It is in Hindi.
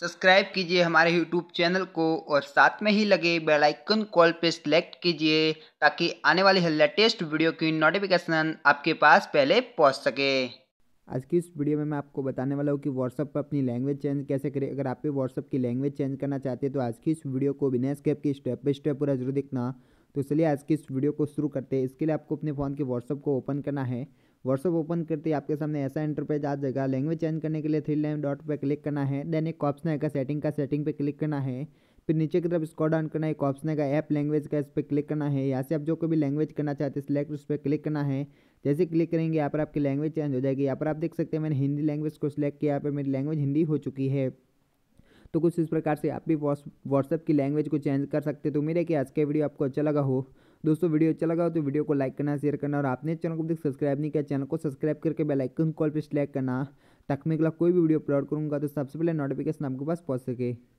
सब्सक्राइब कीजिए हमारे यूट्यूब चैनल को और साथ में ही लगे बेल आइकन कॉल पे सिलेक्ट कीजिए ताकि आने वाली लेटेस्ट वीडियो की नोटिफिकेशन आपके पास पहले पहुंच सके आज की इस वीडियो में मैं आपको बताने वाला हूँ कि व्हाट्सअप पर अपनी लैंग्वेज चेंज कैसे करें अगर आप भी व्हाट्सअप की लैंग्वेज चेंज करना चाहते हैं तो आज की इस वीडियो को बिना स्केप की स्टेप बाई स्टेप पूरा जरूर देखना तो चलिए आज की इस वीडियो को शुरू करते हैं इसके लिए आपको अपने फ़ोन के व्हाट्सअप को ओपन करना है व्हाट्सअप ओपन करते ही आपके सामने ऐसा इंटरपेज आ जाएगा लैंग्वेज चेंज करने के लिए थ्री लाइन डॉट पर क्लिक करना है देन एक ऑप्शन आएगा सेटिंग का सेटिंग पे क्लिक करना है फिर नीचे की तरफ इसको डाउन करना है एक ऑप्शन आएगा ऐप लैंग्वेज का इस पर क्लिक करना है यहाँ से आप जो कोई भी लैंग्वेज करना चाहते हैं सिलेक्ट उस पर क्लिक करना है जैसे क्लिक करेंगे यहाँ पर आपकी लैंग्वेज चेंज हो जाएगी यहाँ पर आप देख सकते हैं मैंने हिंदी लैंग्वेज को सिलेक्ट किया पर मेरी लैंग्वेज हिंदी हो चुकी है तो कुछ इस प्रकार से आप भी व्हाट्सएप की लैंग्वेज को चेंज कर सकते तो मेरे कि आज का वीडियो आपको अच्छा लगा हो दोस्तों वीडियो अच्छा लगा तो वीडियो को लाइक करना शेयर करना और आपने चैनल को भी सब्सक्राइब नहीं किया चैनल को सब्सक्राइब करके बेलाइकन कॉल पर सिलेक्ट करना तक मैं अगला कोई भी वीडियो अपलोड करूँगा तो सबसे पहले नोटिफिकेशन आपके पास पहुँच सके